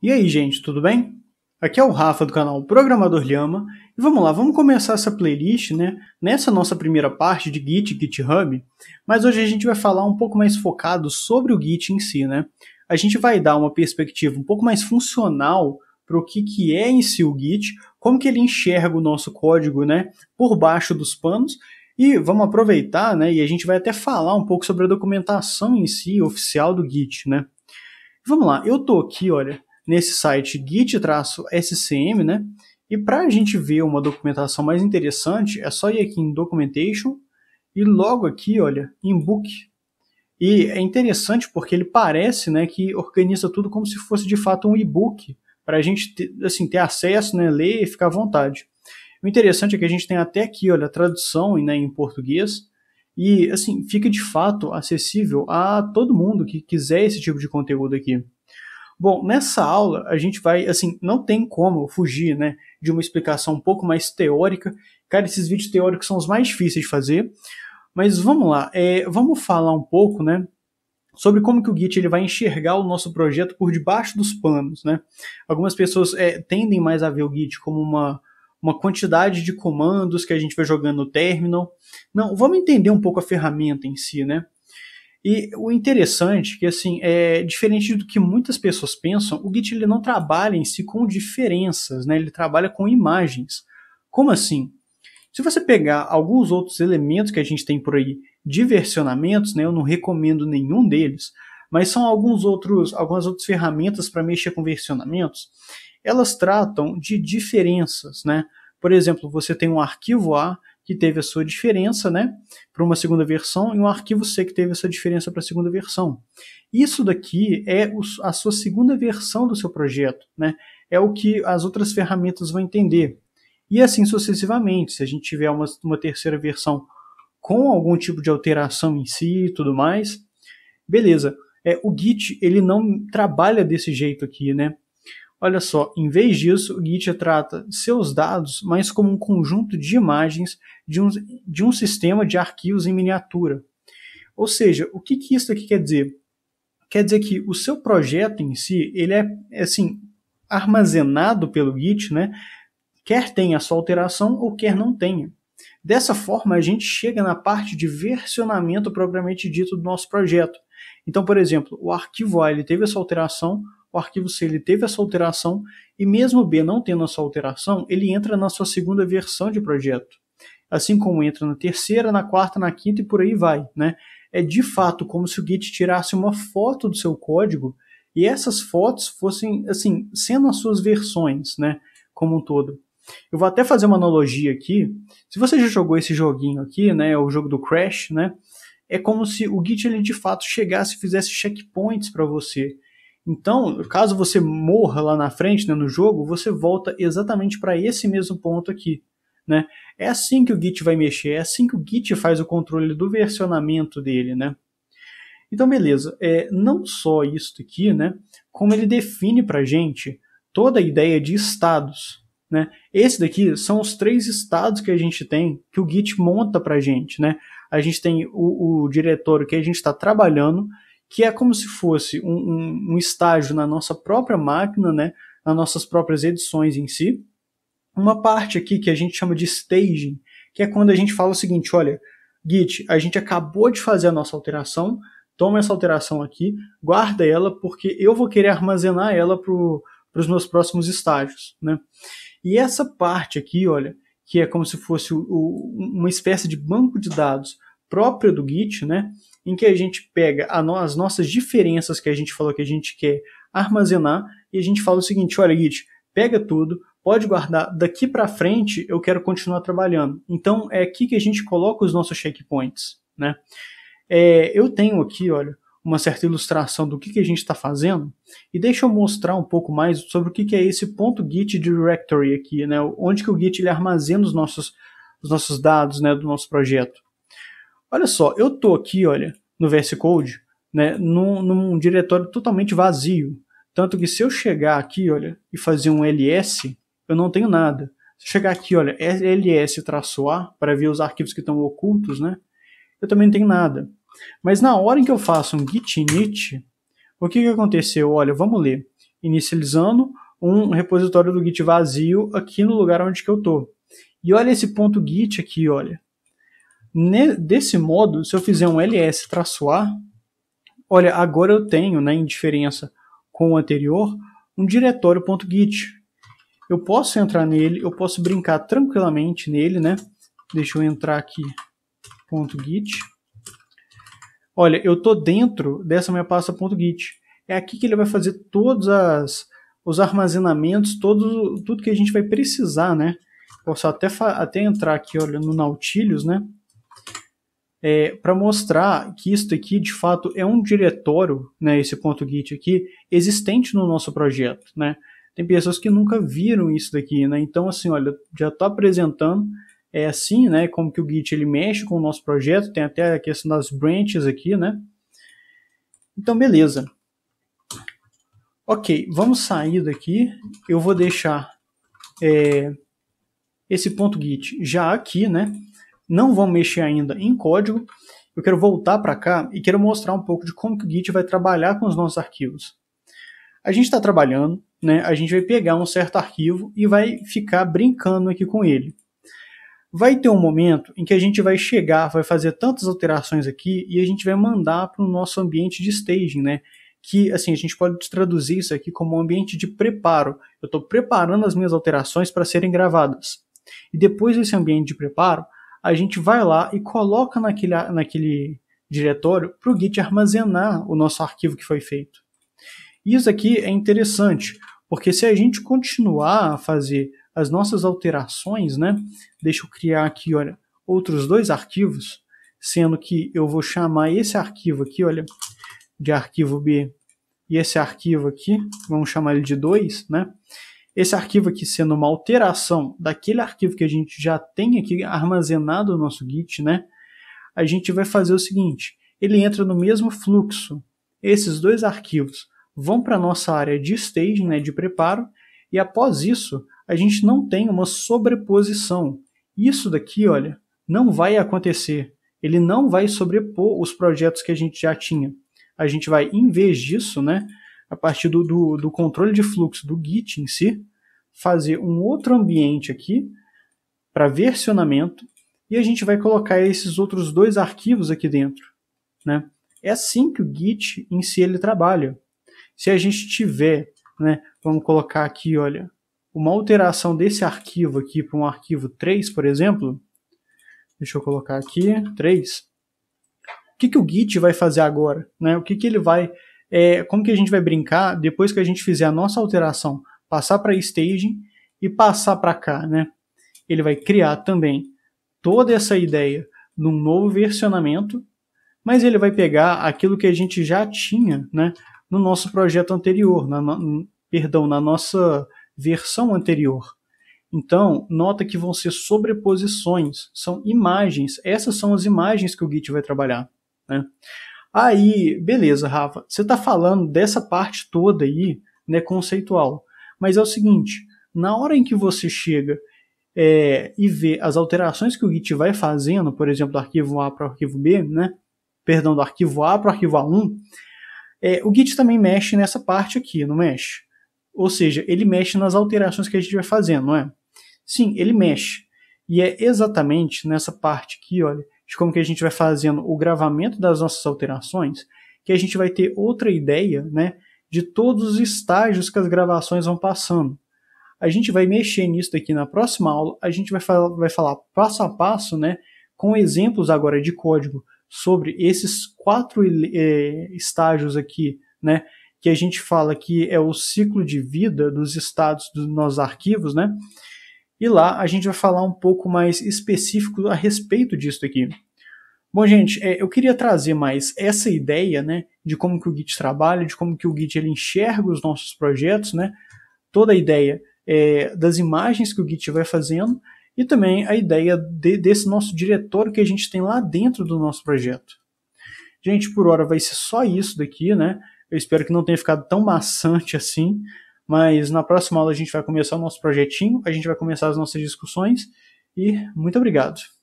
E aí, gente, tudo bem? Aqui é o Rafa do canal Programador Lhama e vamos lá, vamos começar essa playlist, né? Nessa nossa primeira parte de Git e GitHub, mas hoje a gente vai falar um pouco mais focado sobre o Git em si, né? A gente vai dar uma perspectiva um pouco mais funcional para o que, que é em si o Git, como que ele enxerga o nosso código, né? Por baixo dos panos e vamos aproveitar, né? E a gente vai até falar um pouco sobre a documentação em si oficial do Git, né? Vamos lá, eu tô aqui, olha, nesse site git-scm, né? E para a gente ver uma documentação mais interessante, é só ir aqui em Documentation e logo aqui, olha, em Book. E é interessante porque ele parece né, que organiza tudo como se fosse de fato um e-book, para a gente ter, assim, ter acesso, né, ler e ficar à vontade. O interessante é que a gente tem até aqui, olha, a tradução né, em português, e assim, fica de fato acessível a todo mundo que quiser esse tipo de conteúdo aqui. Bom, nessa aula a gente vai, assim, não tem como fugir, né, de uma explicação um pouco mais teórica. Cara, esses vídeos teóricos são os mais difíceis de fazer. Mas vamos lá, é, vamos falar um pouco, né, sobre como que o Git ele vai enxergar o nosso projeto por debaixo dos panos, né? Algumas pessoas é, tendem mais a ver o Git como uma uma quantidade de comandos que a gente vai jogando no terminal. Não, vamos entender um pouco a ferramenta em si, né? E o interessante é que assim é diferente do que muitas pessoas pensam, o Git ele não trabalha em si com diferenças, né? Ele trabalha com imagens. Como assim? Se você pegar alguns outros elementos que a gente tem por aí, diversionamentos, né? Eu não recomendo nenhum deles, mas são alguns outros, algumas outras ferramentas para mexer com versionamentos. Elas tratam de diferenças, né? Por exemplo, você tem um arquivo A que teve a sua diferença, né, para uma segunda versão, e um arquivo C que teve essa diferença para a segunda versão. Isso daqui é a sua segunda versão do seu projeto, né? É o que as outras ferramentas vão entender. E assim sucessivamente, se a gente tiver uma, uma terceira versão com algum tipo de alteração em si e tudo mais, beleza. É, o Git ele não trabalha desse jeito aqui, né? Olha só, em vez disso, o Git trata seus dados mais como um conjunto de imagens de um, de um sistema de arquivos em miniatura. Ou seja, o que, que isso aqui quer dizer? Quer dizer que o seu projeto em si, ele é assim, armazenado pelo Git, né? quer tenha a sua alteração ou quer não tenha. Dessa forma, a gente chega na parte de versionamento propriamente dito do nosso projeto. Então, por exemplo, o arquivo A ele teve essa alteração, o arquivo C ele teve essa alteração, e mesmo B não tendo essa alteração, ele entra na sua segunda versão de projeto. Assim como entra na terceira, na quarta, na quinta e por aí vai. Né? É de fato como se o Git tirasse uma foto do seu código e essas fotos fossem, assim, sendo as suas versões, né? Como um todo. Eu vou até fazer uma analogia aqui. Se você já jogou esse joguinho aqui, né? É o jogo do Crash, né? É como se o Git ele de fato chegasse e fizesse checkpoints para você. Então, caso você morra lá na frente, né, no jogo, você volta exatamente para esse mesmo ponto aqui. Né? É assim que o Git vai mexer, é assim que o Git faz o controle do versionamento dele. Né? Então, beleza, é, não só isso aqui, né, como ele define para gente toda a ideia de estados. Né? Esse daqui são os três estados que a gente tem, que o Git monta para gente. Né? A gente tem o, o diretório que a gente está trabalhando, que é como se fosse um, um, um estágio na nossa própria máquina, né, nas nossas próprias edições em si. Uma parte aqui que a gente chama de staging, que é quando a gente fala o seguinte, olha, Git, a gente acabou de fazer a nossa alteração, toma essa alteração aqui, guarda ela, porque eu vou querer armazenar ela para os meus próximos estágios. Né? E essa parte aqui, olha, que é como se fosse o, o, uma espécie de banco de dados própria do Git, né? em que a gente pega a no, as nossas diferenças que a gente falou que a gente quer armazenar e a gente fala o seguinte: olha, Git, pega tudo, pode guardar, daqui para frente eu quero continuar trabalhando. Então é aqui que a gente coloca os nossos checkpoints. Né? É, eu tenho aqui, olha, uma certa ilustração do que, que a gente está fazendo e deixa eu mostrar um pouco mais sobre o que, que é esse ponto Git Directory aqui, né? onde que o Git ele armazena os nossos, os nossos dados né, do nosso projeto. Olha só, eu estou aqui, olha, no VS Code, né, num, num diretório totalmente vazio. Tanto que se eu chegar aqui, olha, e fazer um ls, eu não tenho nada. Se eu chegar aqui, olha, ls-a, para ver os arquivos que estão ocultos, né, eu também não tenho nada. Mas na hora em que eu faço um git init, o que, que aconteceu? Olha, vamos ler. Inicializando um repositório do git vazio aqui no lugar onde que eu estou. E olha esse ponto git aqui, olha. Ne, desse modo, se eu fizer um ls traço a, olha, agora eu tenho, né, em diferença com o anterior, um diretório.git. Eu posso entrar nele, eu posso brincar tranquilamente nele, né? Deixa eu entrar aqui, ponto .git. Olha, eu tô dentro dessa minha pasta ponto .git. É aqui que ele vai fazer todos as, os armazenamentos, todo, tudo que a gente vai precisar, né? Posso até, até entrar aqui, olha, no Nautilus, né? é, para mostrar que isto aqui de fato é um diretório, né, esse ponto .git aqui, existente no nosso projeto, né? Tem pessoas que nunca viram isso daqui, né? Então assim, olha, já estou tá apresentando é assim, né, como que o Git ele mexe com o nosso projeto, tem até a questão das branches aqui, né? Então beleza. Ok, vamos sair daqui. Eu vou deixar é, esse ponto git já aqui, né? Não vamos mexer ainda em código. Eu quero voltar para cá e quero mostrar um pouco de como que o Git vai trabalhar com os nossos arquivos. A gente está trabalhando, né? a gente vai pegar um certo arquivo e vai ficar brincando aqui com ele vai ter um momento em que a gente vai chegar, vai fazer tantas alterações aqui e a gente vai mandar para o nosso ambiente de staging, né? Que assim, a gente pode traduzir isso aqui como um ambiente de preparo. Eu estou preparando as minhas alterações para serem gravadas. E depois desse ambiente de preparo, a gente vai lá e coloca naquele, naquele diretório para o Git armazenar o nosso arquivo que foi feito. Isso aqui é interessante, porque se a gente continuar a fazer as nossas alterações, né? Deixa eu criar aqui, olha, outros dois arquivos, sendo que eu vou chamar esse arquivo aqui, olha, de arquivo B, e esse arquivo aqui, vamos chamar ele de 2, né? esse arquivo aqui sendo uma alteração daquele arquivo que a gente já tem aqui armazenado no nosso Git, né? A gente vai fazer o seguinte, ele entra no mesmo fluxo. Esses dois arquivos vão para a nossa área de staging, né, de preparo, e após isso, a gente não tem uma sobreposição. Isso daqui, olha, não vai acontecer. Ele não vai sobrepor os projetos que a gente já tinha. A gente vai, em vez disso, né, a partir do, do, do controle de fluxo do Git em si, fazer um outro ambiente aqui para versionamento e a gente vai colocar esses outros dois arquivos aqui dentro. Né? É assim que o Git em si ele trabalha. Se a gente tiver, né, vamos colocar aqui, olha, uma alteração desse arquivo aqui para um arquivo 3, por exemplo, deixa eu colocar aqui, 3, o que, que o Git vai fazer agora? Né? O que, que ele vai é como que a gente vai brincar depois que a gente fizer a nossa alteração, passar para staging e passar para cá, né? Ele vai criar também toda essa ideia num novo versionamento, mas ele vai pegar aquilo que a gente já tinha, né, no nosso projeto anterior, na, perdão, na nossa versão anterior. Então, nota que vão ser sobreposições, são imagens. Essas são as imagens que o Git vai trabalhar. Né? Aí, beleza, Rafa, você está falando dessa parte toda aí, né, conceitual. Mas é o seguinte, na hora em que você chega é, e vê as alterações que o Git vai fazendo, por exemplo, do arquivo A para o arquivo B, né, perdão, do arquivo A para o arquivo A1, é, o Git também mexe nessa parte aqui, não mexe? Ou seja, ele mexe nas alterações que a gente vai fazendo, não é? Sim, ele mexe. E é exatamente nessa parte aqui, olha, de como que a gente vai fazendo o gravamento das nossas alterações, que a gente vai ter outra ideia, né, de todos os estágios que as gravações vão passando. A gente vai mexer nisso daqui na próxima aula, a gente vai falar, vai falar passo a passo, né, com exemplos agora de código sobre esses quatro eh, estágios aqui, né, que a gente fala que é o ciclo de vida dos estados dos nossos arquivos, né? E lá a gente vai falar um pouco mais específico a respeito disso aqui. Bom, gente, é, eu queria trazer mais essa ideia, né, de como que o Git trabalha, de como que o Git ele enxerga os nossos projetos, né, toda a ideia é, das imagens que o Git vai fazendo e também a ideia de, desse nosso diretório que a gente tem lá dentro do nosso projeto. Gente, por hora vai ser só isso daqui, né? Eu espero que não tenha ficado tão maçante assim, mas na próxima aula a gente vai começar o nosso projetinho, a gente vai começar as nossas discussões e muito obrigado.